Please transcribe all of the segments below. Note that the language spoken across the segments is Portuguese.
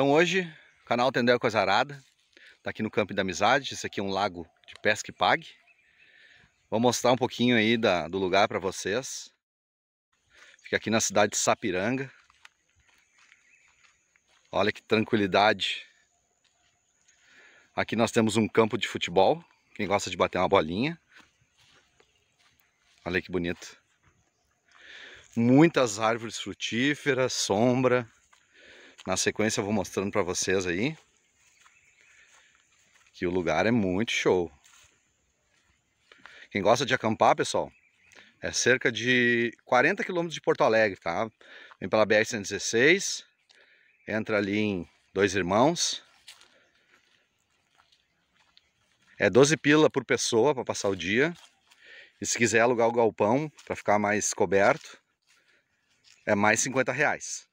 Então hoje, canal Tendel Coisarada, tá aqui no Campo da Amizade, esse aqui é um lago de pesca e pague. Vou mostrar um pouquinho aí da, do lugar para vocês. Fica aqui na cidade de Sapiranga. Olha que tranquilidade. Aqui nós temos um campo de futebol, quem gosta de bater uma bolinha. Olha que bonito. Muitas árvores frutíferas, sombra. Na sequência eu vou mostrando para vocês aí que o lugar é muito show. Quem gosta de acampar, pessoal, é cerca de 40 quilômetros de Porto Alegre, tá? Vem pela BR-116, entra ali em Dois Irmãos. É 12 pila por pessoa para passar o dia. E se quiser alugar o galpão para ficar mais coberto, é mais 50 reais.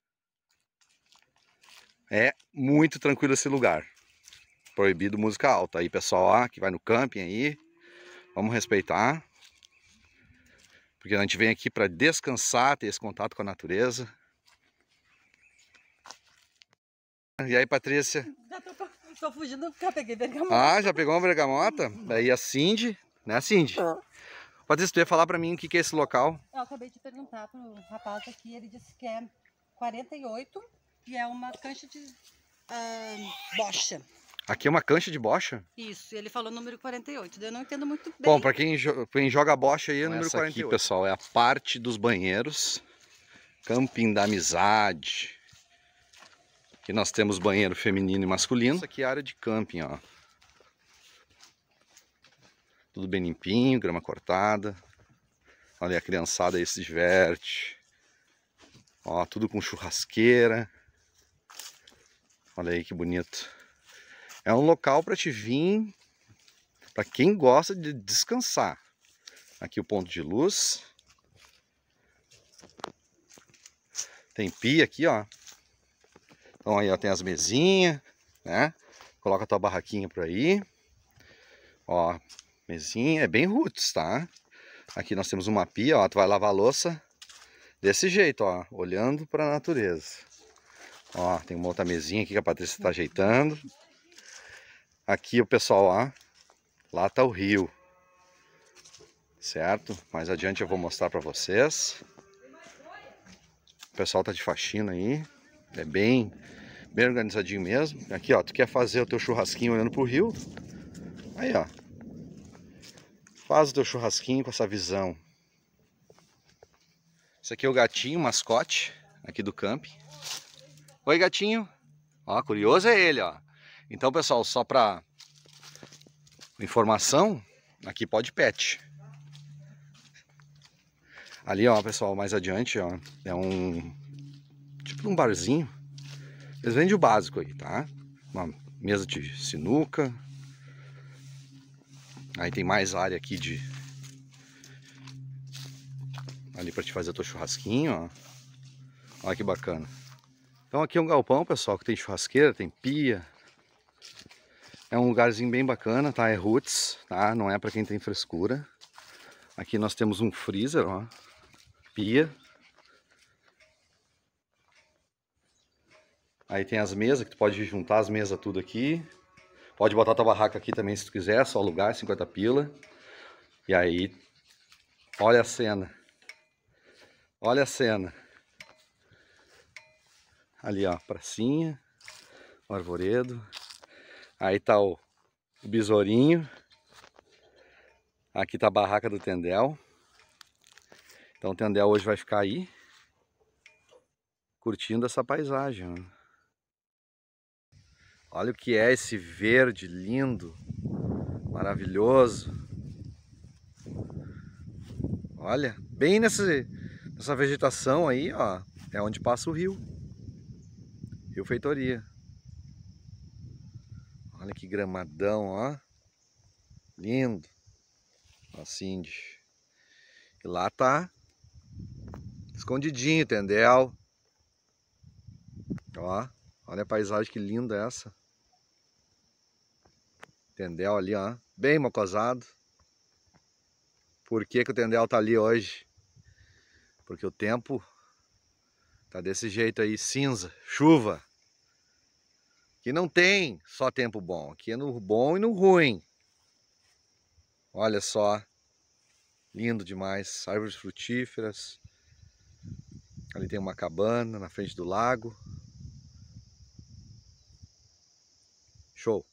É muito tranquilo esse lugar. Proibido música alta. Aí, pessoal, ó, que vai no camping aí, vamos respeitar. Porque a gente vem aqui para descansar, ter esse contato com a natureza. E aí, Patrícia? Já tô, tô fugindo, já peguei bergamota. Ah, já pegou uma bergamota? Daí a Cindy, né, Cindy? Ah. Patrícia, tu ia falar para mim o que, que é esse local? Eu acabei de perguntar pro rapaz aqui, ele disse que é 48 e é uma cancha de uh, bocha. Aqui é uma cancha de bocha? Isso, ele falou número 48, eu não entendo muito bem. Bom, para quem, jo quem, joga bocha aí é número essa 48. aqui, pessoal, é a parte dos banheiros, camping da amizade. Aqui nós temos banheiro feminino e masculino. Essa aqui é a área de camping, ó. Tudo bem limpinho, grama cortada. Olha, a criançada aí se diverte. Ó, tudo com churrasqueira. Olha aí que bonito. É um local para te vir, para quem gosta de descansar. Aqui o ponto de luz. Tem pia aqui, ó. Então aí ó, tem as mesinhas, né? Coloca tua barraquinha por aí. Ó, mesinha, é bem roots, tá? Aqui nós temos uma pia, ó, tu vai lavar a louça desse jeito, ó, olhando para a natureza. Ó, tem uma outra mesinha aqui que a Patrícia está ajeitando. Aqui o pessoal, ó, lá tá o rio, certo? Mais adiante eu vou mostrar para vocês. O pessoal tá de faxina aí, é bem, bem organizadinho mesmo. Aqui, ó, tu quer fazer o teu churrasquinho olhando pro rio? Aí, ó, faz o teu churrasquinho com essa visão. Esse aqui é o gatinho, o mascote aqui do camping. Oi, gatinho. Ó, curioso é ele, ó. Então, pessoal, só para informação, aqui pode pet. Ali, ó, pessoal, mais adiante, ó, é um tipo um barzinho. Eles vendem o básico aí, tá? Uma mesa de sinuca. Aí tem mais área aqui de ali para te fazer o teu churrasquinho, ó. Olha que bacana. Então aqui é um galpão, pessoal, que tem churrasqueira, tem pia. É um lugarzinho bem bacana, tá? É roots, tá? Não é para quem tem frescura. Aqui nós temos um freezer, ó. Pia. Aí tem as mesas, que tu pode juntar as mesas tudo aqui. Pode botar tua barraca aqui também se tu quiser, só alugar, 50 pila. E aí, olha a cena. Olha a cena. Ali, ó, pracinha, o arvoredo. Aí tá o, o besourinho. Aqui tá a barraca do tendel. Então o tendel hoje vai ficar aí, curtindo essa paisagem. Né? Olha o que é esse verde lindo, maravilhoso. Olha, bem nesse, nessa vegetação aí, ó, é onde passa o rio. Feitoria. Olha que gramadão, ó. Lindo. A Cindy. E lá tá escondidinho, entendeu? Ó, olha a paisagem que linda essa. Tendel ali, ó. Bem mocosado. Por que, que o tendel tá ali hoje? Porque o tempo tá desse jeito aí, cinza, chuva que não tem só tempo bom, aqui é no bom e no ruim. Olha só, lindo demais, árvores frutíferas. Ali tem uma cabana na frente do lago. Show!